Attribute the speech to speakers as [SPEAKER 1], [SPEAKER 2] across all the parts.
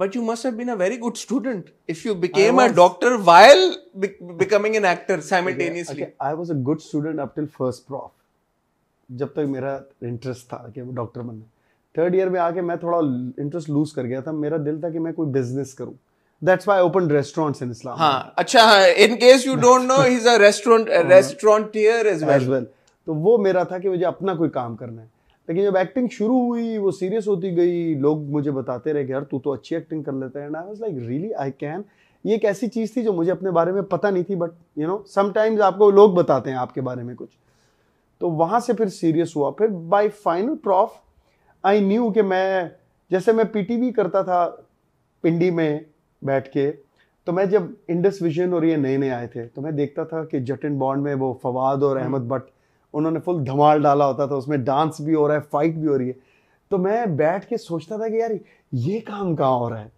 [SPEAKER 1] But you must have been a very good student if you became a doctor while becoming an actor simultaneously
[SPEAKER 2] I was a good student up till first prof जब तक मेरा interest था कि मैं doctor बनने third year में आके मैं थोड़ा इंटरेस्ट लूज कर गया था मेरा दिल था कि मैं कोई बिजनेस करूं That's why open opened in in Islam. हाँ, अच्छा
[SPEAKER 1] हाँ in case you don't know he's a restaurant
[SPEAKER 2] restaurant here as तो वो मेरा था कि मुझे अपना कोई काम करना है लेकिन जब एक्टिंग शुरू हुई वो सीरियस होती गई लोग मुझे बताते रहे कि यार तू तो अच्छी एक्टिंग कर लेता है and I was like really I can ये एक ऐसी चीज़ थी जो मुझे अपने बारे में पता नहीं थी बट यू नो समटाइम्स आपको लोग बताते हैं आपके बारे में कुछ तो वहाँ से फिर सीरियस हुआ फिर by final prof I knew कि मैं जैसे मैं पीटीवी करता था पिंडी में बैठ के तो मैं जब इंडस विजन और ये नए नए आए थे तो मैं देखता था कि जटिन बॉन्ड में वो फवाद और अहमद हम्म। भट्ट उन्होंने फुल धमाल डाला होता था उसमें डांस भी हो रहा है फाइट भी हो रही है तो मैं बैठ के सोचता था कि यार ये काम कहाँ हो रहा है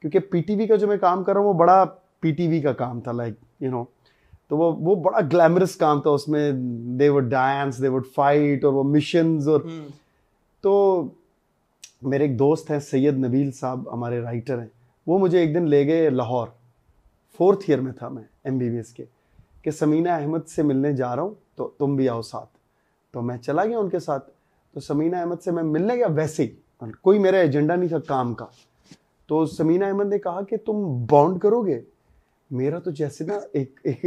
[SPEAKER 2] क्योंकि पीटीवी का जो मैं काम कर रहा हूँ वो बड़ा पीटीवी का काम था लाइक यू नो तो वो वो बड़ा ग्लैमरस काम था उसमें they would dance they would fight और वो मिशन और हम्म। तो मेरे एक दोस्त हैं सैयद नबील साहब हमारे राइटर हैं वो मुझे एक दिन ले गए लाहौर फोर्थ ईयर में था मैं एम के कि समीना अहमद से मिलने जा रहा हूँ तो तुम भी आओ साथ तो मैं चला गया उनके साथ तो समीना अहमद से मैं मिलने गया वैसे ही कोई मेरा एजेंडा नहीं था काम का तो समीना अहमद ने कहा कि तुम बॉन्ड करोगे मेरा तो जैसे ना एक, एक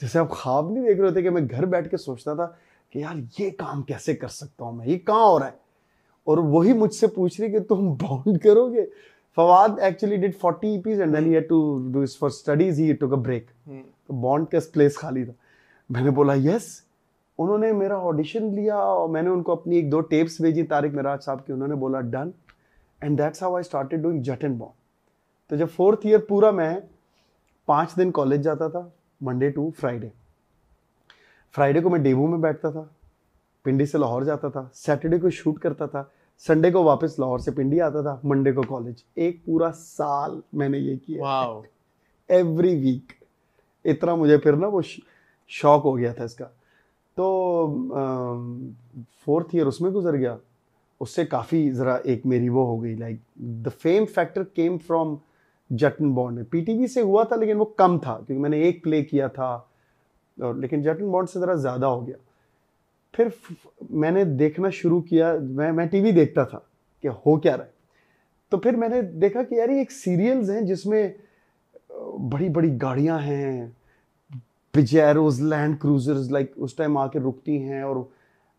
[SPEAKER 2] जैसे आप ख्वाब नहीं देख रहे होते कि मैं घर बैठ के सोचता था कि यार ये काम कैसे कर सकता हूँ मैं ये कहाँ हो रहा है और वही मुझसे पूछ रही कि तुम बॉन्ड करोगे Fawad actually did 40 and then he to do for studies he took a break तो बॉन्ड का प्लेस खाली था मैंने बोला यस yes, उन्होंने मेरा ऑडिशन लिया और मैंने उनको अपनी एक दो टेप्स भेजी तारिक मिराज साहब की उन्होंने बोला done and that's how I started doing and bomb तो जब फोर्थ ईयर पूरा मैं पाँच दिन कॉलेज जाता था मंडे टू फ्राइडे फ्राइडे को मैं डेबू में बैठता था पिंडी से लाहौर जाता था सैटरडे को शूट करता था संडे को वापस लाहौर से पिंडी आता था मंडे को कॉलेज एक पूरा साल मैंने ये किया एवरी वीक इतना मुझे फिर ना वो शौक हो गया था इसका तो फोर्थ ईयर उसमें गुजर गया उससे काफ़ी ज़रा एक मेरी वो हो गई like the fame factor came from Jutt and Bond में वी से हुआ था लेकिन वो कम था क्योंकि मैंने एक प्ले किया था और लेकिन जटन बॉन्ड से ज़रा ज़्यादा हो गया फिर मैंने देखना शुरू किया मैं मैं टीवी देखता था कि हो क्या रहा है तो फिर मैंने देखा कि यार ये एक सीरियल्स हैं जिसमें बड़ी बड़ी गाड़ियाँ हैं पिजेरोज लैंड क्रूजर्स लाइक उस टाइम आके रुकती हैं और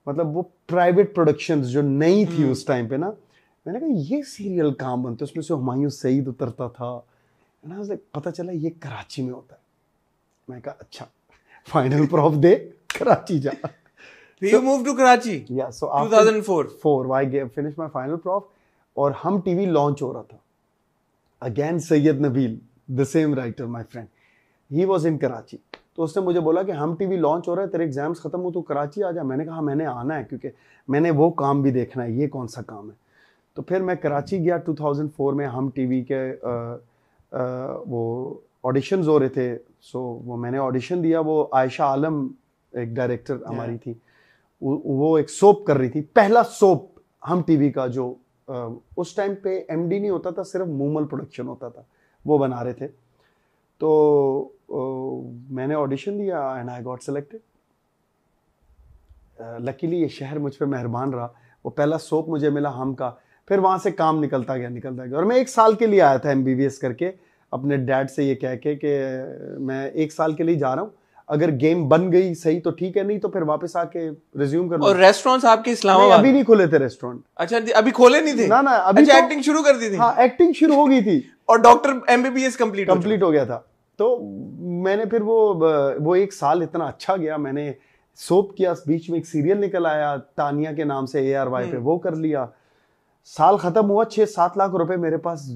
[SPEAKER 2] मतलब वो प्राइवेट प्रोडक्शन जो नई थी हम्म। उस टाइम पे ना मैंने कहा ये सीरियल काम बनते उसमें से हमायूं सईद उतरता था लाइक पता चला ये कराची में होता है मैंने कहा अच्छा फाइनल प्रॉफ दे कराची जा you so, moved to Karachi. Yeah, so 2004. Four, I gave, finished my final prof, और हम टीवी लॉन्च हो रहा था. Again, Sayyid Nabil, the same writer, my friend. He was in Karachi. तो उसने मुझे बोला कि हम टीवी लॉन्च हो रहा है तेरे एग्जाम्स खत्म हो तो कराची आ जा मैंने कहा हाँ, मैंने आना है क्योंकि मैंने वो काम भी देखना है ये कौन सा काम है तो फिर मैं कराची गया 2004 में हम टीवी के आ, आ, वो ऑडिशन हो रहे थे सो वो मैंने ऑडिशन दिया वो आयशा आलम एक डायरेक्टर हमारी थी वो एक सोप कर रही थी पहला सोप हम टीवी का जो उस टाइम पे एमडी नहीं होता था सिर्फ मूमल प्रोडक्शन होता था वो बना रहे थे तो तो मैंने ऑडिशन दिया and I got selected luckily ये शहर मुझ पर मेहरबान रहा वो पहला सोप मुझे मिला हम का फिर वहाँ से काम निकलता गया निकलता गया और मैं एक साल के लिए आया था एम करके अपने डैड से ये कह के कि मैं एक साल के लिए जा रहा हूँ अगर गेम बन गई सही तो ठीक है नहीं तो फिर वापस आके रिज्यूम कर और
[SPEAKER 1] रेस्टोरेंट्स आपके इस्लामाबाद अभी नहीं
[SPEAKER 2] खुले थे रेस्टोरेंट
[SPEAKER 1] अच्छा अभी खोले नहीं थे ना ना अभी अच्छा, तो, एक्टिंग शुरू कर दी थी हाँ
[SPEAKER 2] एक्टिंग शुरू हो गई थी और डॉक्टर एमबीबीएस कंप्लीट कंप्लीट हो गया था तो मैंने फिर वो वो एक साल इतना अच्छा गया मैंने सोप किया बीच में एक सीरियल निकल आया तानिया के नाम से ए आर वाई पे हम्म। वो कर लिया साल ख़त्म हुआ छः सात लाख रुपए मेरे पास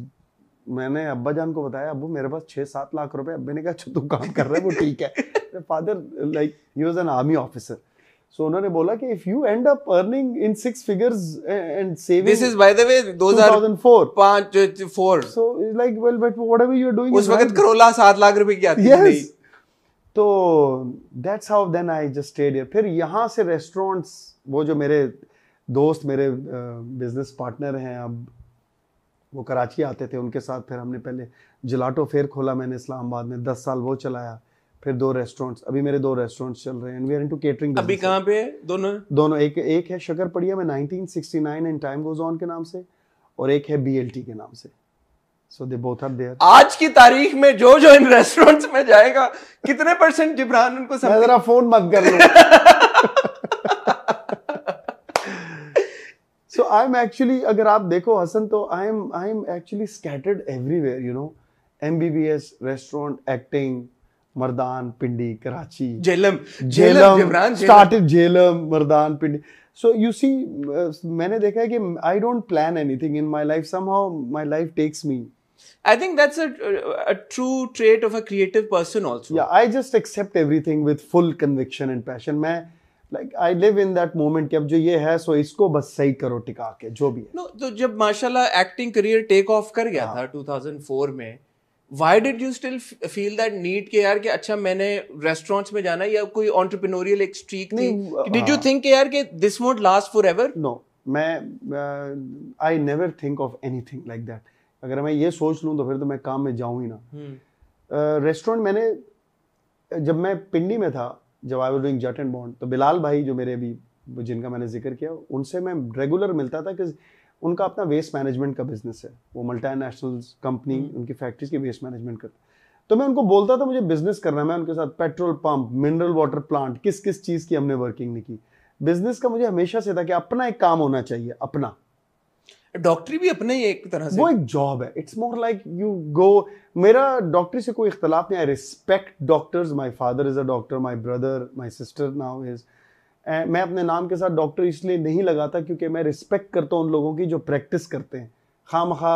[SPEAKER 2] मैंने अब्बा जान को बताया अब मेरे पास छः सात लाख रुपए अब्बे ने कहा अच्छा, तुम काम कर रहे हो वो ठीक है father like he was an army officer so उन्होंने बोला कि if you end up earning in six figures and
[SPEAKER 1] saving this is by the way 2004 5 4 so is like well but whatever you are doing उस वक्त Corolla 7 lakh रुपए की आती yes. थी तो
[SPEAKER 2] that's how then I just stayed here फिर यहां से रेस्टोरेंट्स वो जो मेरे दोस्त मेरे बिजनेस uh, पार्टनर हैं अब वो कराची आते थे उनके साथ फिर हमने पहले जलाटो फेयर खोला मैंने इस्लामाबाद में दस साल वो चलाया फिर दो रेस्टोरेंट्स अभी मेरे दो रेस्टोरेंट्स चल रहे हैं वी आर इनटू केटरिंग अभी
[SPEAKER 1] कहाँ पे दोनों
[SPEAKER 2] दोनों एक एक है शकरपड़िया में 1969 एंड टाइम गोज ऑन के नाम से और एक है बीएलटी के नाम से so they both are there
[SPEAKER 1] आज की तारीख में जो जो इन रेस्टोरेंट्स में जाएगा कितने परसेंट जिब्रान उनको सब जरा फोन मत कर लो
[SPEAKER 2] सो आई एम एक्चुअली अगर आप देखो हसन तो I am I am actually scattered everywhere you know MBBS restaurant acting Mardan Pindi Karachi Jhelum Jhelum started Jhelum Mardan Pindi so you see मैंने देखा है कि I don't plan anything in my life somehow my life takes me
[SPEAKER 1] I think that's a, a true trait of a creative person also. Yeah, I just accept
[SPEAKER 2] everything with full conviction and passion. मैं like I live in that moment कि अब जो ये है सो इसको बस सही करो टिका के जो भी है.
[SPEAKER 1] No, तो जब माशाल्लाह एक्टिंग करियर टेक ऑफ कर गया हाँ. था 2004 में why did you still feel that need के यार कि अच्छा मैंने रेस्टोरेंट्स में जाना या कोई ऑन्टरप्रिनोरियल एक स्ट्रीक थी डिड यू थिंक यार कि this won't last forever no
[SPEAKER 2] मैं I never think of anything like that अगर मैं ये सोच लूँ तो फिर तो मैं काम में जाऊँ ही ना रेस्टोरेंट hmm. मैंने जब मैं पिंडी में था जब I doing Jutt and Bond तो बिलाल भाई जो मेरे अभी जिनका मैंने जिक्र किया उनसे मैं रेगुलर मिलता था कि उनका अपना वेस्ट मैनेजमेंट का बिजनेस है वो मल्टानेशनल हम्म। कंपनी उनकी फैक्ट्रीज के वेस्ट मैनेजमेंट करते तो मैं उनको बोलता था मुझे बिजनेस करना है मैं उनके साथ petrol pump mineral water plant किस किस चीज़ की हमने वर्किंग नहीं की बिजनेस का मुझे हमेशा से था कि अपना एक काम होना चाहिए अपना डॉक्टरी भी अपने ही एक तरह से वो एक जॉब है it's more like you go मेरा डॉक्टरी से कोई इख्तलाफ नहीं I respect doctors my father is a doctor my brother my sister now is मैं अपने नाम के साथ डॉक्टर इसलिए नहीं लगाता क्योंकि मैं रिस्पेक्ट करता हूँ उन लोगों की जो प्रैक्टिस करते हैं खाम खा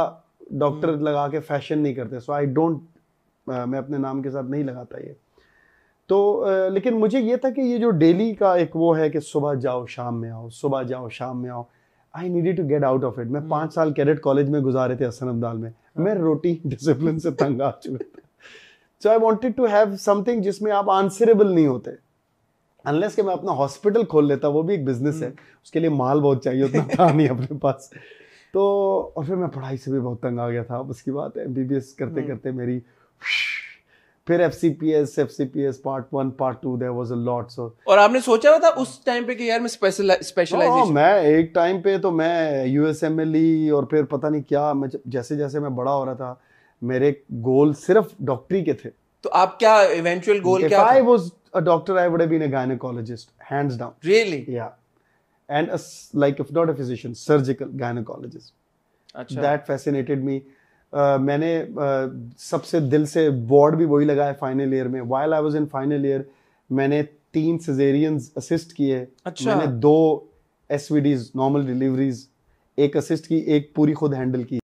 [SPEAKER 2] डॉक्टर हम्म। लगा के फैशन नहीं करते सो आई डोंट मैं अपने नाम के साथ नहीं लगाता ये तो uh, लेकिन मुझे ये था कि ये जो डेली का एक वो है कि सुबह जाओ शाम में आओ सुबह जाओ शाम में आओ I needed to get out of it मैं हम्म। पाँच साल कैडेट कॉलेज में गुजारे थे हसन अब्दाल में हाँ। मैं रोटी डिसिप्लिन से तंग आ चुका था so I wanted to have something जिसमें आप आंसरेबल नहीं होते अनलेस कि मैं अपना हॉस्पिटल खोल लेता वो भी एक बिजनेस है हम्म। उसके लिए माल बहुत चाहिए उतना था नहीं अपने पास तो और फिर मैं पढ़ाई से भी बहुत तंग आ गया था अब उसकी बात है बी करते हम्म। करते मेरी फिर F C P S F C P S part one part two there was lot so
[SPEAKER 1] और आपने सोचा था उस टाइम पे कि यार मैं स्पेशल हाँ, मैं
[SPEAKER 2] एक टाइम पे तो मैं U S M L E और फिर पता नहीं क्या मैं जैसे जैसे मैं बड़ा हो रहा था मेरे गोल
[SPEAKER 1] सिर्फ डॉक्टरी के थे तो आप क्या इवेंचुअल गोल क्या था I
[SPEAKER 2] was a doctor I would have been a gynaecologist hands down really या and a like if not a physician surgical gynaecologist अच्छा दैट फैसिनेटेड मी मैंने uh, सबसे दिल से बोर्ड भी वही लगाया फाइनल ईयर में while I was in final year मैंने तीन सिजेरियंस असिस्ट किए अच्छा। मैंने दो एसवीडीज नॉर्मल डिलीवरीज एक असिस्ट की एक पूरी खुद हैंडल की